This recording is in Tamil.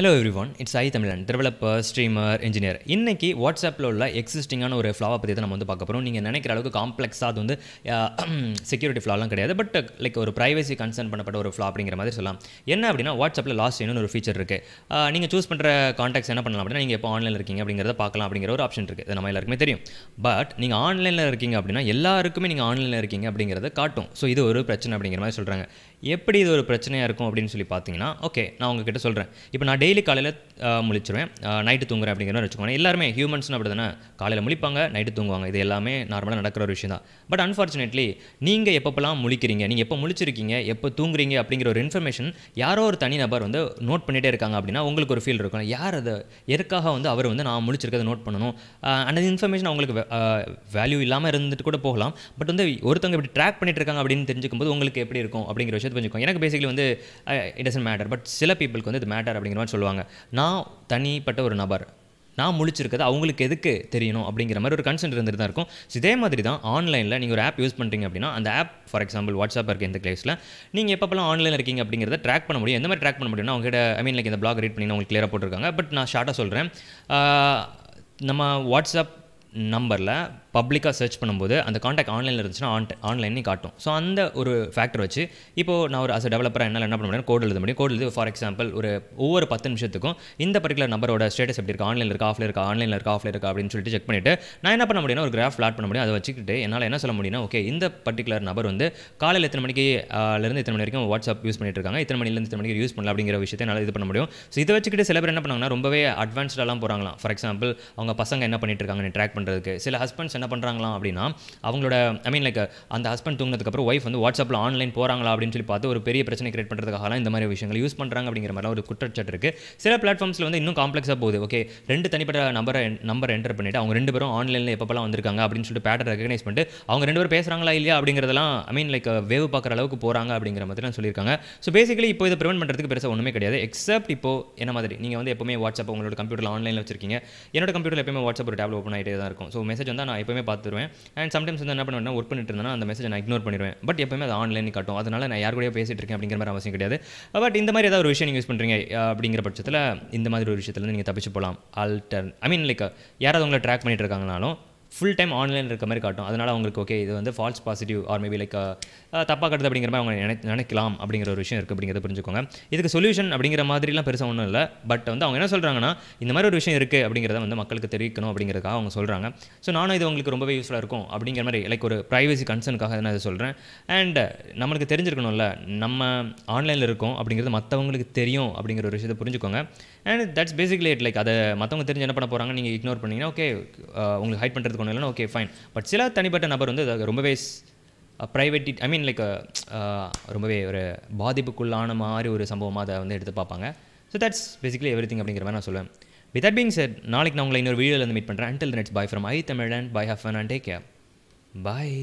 hello everyone it's I Tamizhan developer streamer engineer இன்றைக்கி வாட்ஸ்அப்பில் உள்ள எக்ஸிஸ்டிங்கான ஒரு ஃப்ளாவை பற்றி தான் நம்ம வந்து பார்க்க போகிறோம் நீங்கள் நினைக்கிற அளவுக்கு காம்ப்ளெக்ஸாக அது வந்து செக்யூரிட்டி ஃப்ளாலாம் கிடையாது பட் லைக் ஒரு ப்ரைவசி கன்சர்ன் பண்ணப்பட்ட ஒரு ஃப்ளா அப்படிங்கிற மாதிரி சொல்லலாம் என்ன அப்படின்னா வாட்ஸ்அப்பில் லாஸ்ட் இன்னும் ஒரு ஃபீச்சர் இருக்குது நீங்கள் சூஸ் பண்ணுற காண்டாக்ட்ஸ் என்ன பண்ணலாம் அப்படின்னா நீங்கள் இப்போ ஆன்லைனில் இருக்கீங்க அப்படிங்கிறத பார்க்கலாம் அப்படிங்கிற ஒரு ஆப்ஷன் இருக்குது இது நம்ம எல்லாருக்குமே தெரியும் பட் நீங்கள் ஆன்லைனில் இருக்கீங்க அப்படின்னா எல்லாருக்குமே நீங்கள் ஆன்லைனில் இருக்கீங்க அப்படிங்கிறத காட்டும் ஸோ இது ஒரு பிரச்சனை அப்படிங்கிற மாதிரி சொல்கிறாங்க எப்படி இது ஒரு பிரச்சனையாக இருக்கும் அப்படின்னு சொல்லி பார்த்தீங்கன்னா ஓகே நான் உங்ககிட்ட சொல்கிறேன் இப்போ நான் டே டெய்லி காலையில் முழிச்சிருவேன் நைட்டு தூங்குறேன் அப்படிங்கிற வச்சுக்கோங்க எல்லாருமே ஹியூமன்ஸ்னு அப்படி தானே காலையில் முழிப்பாங்க நைட்டு தூங்குவாங்க இது எல்லாமே நார்மலாக நடக்கிற ஒரு விஷயம் தான் பட் அன்ஃபார்ச்சுனேட்லி நீங்கள் எப்பப்பெல்லாம் முழிக்கிறீங்க நீங்கள் எப்போ முழிச்சிருக்கீங்க எப்போ தூங்குறீங்க அப்படிங்கிற ஒரு இன்ஃபர்மேஷன் யாரோ ஒரு தனி நபர் வந்து நோட் பண்ணிகிட்டே இருக்காங்க அப்படின்னா உங்களுக்கு ஒரு ஃபீல் இருக்கும் யார் அதை எதுக்காக வந்து அவர் வந்து நான் முழிச்சிருக்கதை நோட் பண்ணணும் அந்த இன்ஃபர்மேஷன் அவங்களுக்கு வேல்யூ இல்லாமல் இருந்துட்டு கூட போகலாம் பட் வந்து ஒருத்தவங்க இப்படி ட்ராக் பண்ணிட்டு இருக்காங்க அப்படின்னு தெரிஞ்சுக்கும்போது உங்களுக்கு எப்படி இருக்கும் அப்படிங்கிற விஷயத்தை கொஞ்சம் எனக்கு பேசிக்கலி வந்து இட் டசன் மேட்டர் பட் சில பீப்புளுக்கு வந்து இது மேட்டர் அப்படிங்கிற மாதிரி சொல்லுவாங்க நான் தனிப்பட்ட ஒரு நபர் நான் முழிச்சிருக்கிறது அவங்களுக்கு எதுக்கு தெரியணும் அப்படிங்கிற மாதிரி ஒரு கன்சென்ட் இருந்துட்டு தான் இருக்கும் இதே மாதிரி தான் ஆன்லைனில் நீங்கள் ஒரு ஆப் யூஸ் பண்ணுறீங்க அப்படின்னா அந்த ஆப் ஃபார் எக்ஸாம்பிள் வாட்ஸ்அப் இருக்குது இந்த கிளேஸில் நீங்கள் எப்பப்பெல்லாம் ஆன்லைனில் இருக்கீங்க அப்படிங்கிறத ட்ராக் பண்ண முடியும் எந்த மாதிரி ட்ராக் பண்ண முடியும்னா அவங்ககிட்ட ஐ மீன் லைக் இந்த பிளாக் ரீட் பண்ணி அவங்களுக்கு கிளியராக போட்டிருக்காங்க பட் நான் ஷார்ட்டாக சொல்கிறேன் நம்ம வாட்ஸ்அப் நம்பரில் பப்ளிக்காக சர்ச் பண்ணும்போது அந்த காண்டாக்ட் ஆன்லைனில் இருந்துச்சுன்னா ஆன் ஆன்லைனே காட்டும் ஸோ அந்த ஒரு ஃபேக்டர் வச்சு இப்போது நான் ஒரு அஸ் டெவலப்பராக என்னால் என்ன பண்ண முடியும் கோடு எழுத முடியும் கோடு எழுது ஃபார் எக்ஸாம்பிள் ஒரு ஒவ்வொரு பத்து நிமிஷத்துக்கும் இந்த பர்டிகுலர் நம்பரோட ஸ்டேட்டஸ் எப்படி இருக்குது ஆன்லைனில் இருக்கா ஆஃப்ல இருக்கா ஆன்லைனில் இருக்கா ஆஃப்ல இருக்கா அப்படின்னு சொல்லிட்டு செக் பண்ணிவிட்டு நான் என்ன பண்ண முடியும்னா ஒரு கிராஃப் ஃபிளாட் பண்ண முடியும் அதை வச்சுக்கிட்டு என்னால் என்ன சொல்ல முடியும்னா ஓகே இந்த பர்டிகுலர் நபர் வந்து காலையில் எத்தனை மணிக்குலேருந்து இத்தனை மணி வரைக்கும் வாட்ஸ்அப் யூஸ் பண்ணிட்டு இருக்காங்க இத்தனை மணிலேருந்து இத்தனை மணிக்கு யூஸ் பண்ணலாம் அப்படிங்கிற விஷயத்தை என்னால் இது பண்ண முடியும் ஸோ இதை வச்சுக்கிட்டு சில பேர் என்ன பண்ணாங்கன்னா ரொம்பவே அட்வான்ஸ்டாலாம் போகிறாங்களாம் ஃபார் எக்ஸாம்பிள் அவங்க பசங்க என்ன பண்ணிட்டு இருக்காங்க ட்ராக் பண்ணுறதுக்கு சில ஹஸ்பண்ட்ஸ் என்ன பண்ணுறாங்களாம் அப்படின்னா அவங்களோட ஐ மீன் லைக் அந்த ஹஸ்பண்ட் தூங்கினதுக்கப்புறம் ஒய்ஃப் வந்து வாட்ஸ்அப்பில் ஆன்லைன் போகிறாங்களா அப்படின்னு சொல்லி பார்த்து ஒரு பெரிய பிரச்சனை கிரியேட் பண்ணுறதுக்காகலாம் இந்த மாதிரி விஷயங்கள் யூஸ் பண்ணுறாங்க அப்படிங்கிற மாதிரி ஒரு குற்றச்சாட்டு இருக்குது சில பிளாட்ஃபார்ம்ஸில் வந்து இன்னும் காம்ப்ளெக்ஸாக போகுது ஓகே ரெண்டு தனிப்பட்ட நம்பரை நம்பர் என்டர் பண்ணிவிட்டு அவங்க ரெண்டு பேரும் ஆன்லைனில் எப்பப்பெல்லாம் வந்திருக்காங்க அப்படின்னு சொல்லிட்டு பேட்டர் ரெகனைஸ் பண்ணிட்டு அவங்க ரெண்டு பேரும் பேசுகிறாங்களா இல்லையா அப்படிங்கிறதெல்லாம் ஐ மீன் லைக் வேவ் பார்க்குற அளவுக்கு போகிறாங்க அப்படிங்கிற மாதிரிலாம் சொல்லியிருக்காங்க ஸோ பேசிக்கலி இப்போ இதை ப்ரிவெண்ட் பண்ணுறதுக்கு பெருசாக ஒன்றுமே கிடையாது எக்ஸப்ட் இப்போ என்ன மாதிரி நீங்கள் வந்து எப்போவுமே வாட்ஸ்அப் உங்களோட கம்ப்யூட்டரில் ஆன்லைனில் வச்சிருக்கீங்க என்னோட கம்ப்யூட்டர் எப்பவுமே வாட்ஸ்அப் ஒரு டேப்ல ஓப்பன் ஆகிட்டே தான் இருக்கும் ஸோ மெசேஜ் வந்து நான் எப்போயுமே பார்த்துருவேன் அண்ட் சம்டைம்ஸ் வந்து என்ன பண்ணுவேன் ஒர்க் பண்ணிட்டு இருந்தேன்னா அந்த மெசேஜ் நான் இக்னோர் பண்ணிடுவேன் பட் எப்போயுமே அது ஆன்லைன் காட்டும் அதனால் நான் யார் கூட பேசிட்டு இருக்கேன் அப்படிங்கிற மாதிரி அவசியம் கிடையாது பட் இந்த மாதிரி ஏதாவது ஒரு விஷயம் நீங்கள் யூஸ் பண்ணுறீங்க அப்படிங்கிற பட்சத்தில் இந்த மாதிரி ஒரு விஷயத்தில் நீங்கள் தப்பிச்சு போகலாம் ஆல்டர் ஐ மீன் லைக் யாராவது உங்களை ட்ராக் பண்ணிட்டு இருக்காங்கனாலும் ஃபுல் டைம் ஆன்லைன் இருக்க மாதிரி காட்டும் அதனால் அவங்களுக்கு ஓகே இது வந்து false positive or maybe like தப்பாக கட்டுது அப்படிங்கிற மாதிரி அவங்க நினை நினைக்கலாம் அப்படிங்கிற ஒரு விஷயம் இருக்குது அப்படிங்கிறத புரிஞ்சுக்கோங்க இதுக்கு சொல்யூஷன் அப்படிங்கிற மாதிரிலாம் பெருசாக ஒன்றும் இல்லை பட் வந்து அவங்க என்ன சொல்கிறாங்கன்னா இந்த மாதிரி ஒரு விஷயம் இருக்குது அப்படிங்கிறத வந்து மக்களுக்கு தெரிவிக்கணும் அப்படிங்கிறதுக்காக அவங்க சொல்கிறாங்க ஸோ நானும் இது உங்களுக்கு ரொம்பவே யூஸ்ஃபுல்லாக இருக்கும் அப்படிங்கிற மாதிரி லைக் ஒரு ப்ரைவசி கன்சர்னுக்காக நான் இதை சொல்கிறேன் அண்ட் நம்மளுக்கு தெரிஞ்சிருக்கணும்ல நம்ம ஆன்லைனில் இருக்கோம் அப்படிங்கிறது மற்றவங்களுக்கு தெரியும் அப்படிங்கிற ஒரு விஷயத்தை புரிஞ்சுக்கோங்க and that's basically it like அதை மற்றவங்க தெரிஞ்சு என்ன பண்ண போகிறாங்க நீங்கள் இக்னோர் பண்ணிங்கன்னா ஓகே உங்களுக்கு ஹைட் பண்ணுறது எடுத்துக்கணும் இல்லைனா ஓகே ஃபைன் பட் சில தனிப்பட்ட நபர் வந்து ரொம்பவே ப்ரைவேட் ஐ மீன் லைக் ரொம்பவே ஒரு பாதிப்புக்குள்ளான மாதிரி ஒரு சம்பவமாக அதை வந்து எடுத்து பார்ப்பாங்க so that's basically everything அப்படிங்கிற மாதிரி நான் சொல்லுவேன் வித் தட் பீங் சார் நாளைக்கு நான் உங்களை இன்னொரு வீடியோவில் வந்து மீட் பண்ணுறேன் until next bye from I Tamil and bye have and take care bye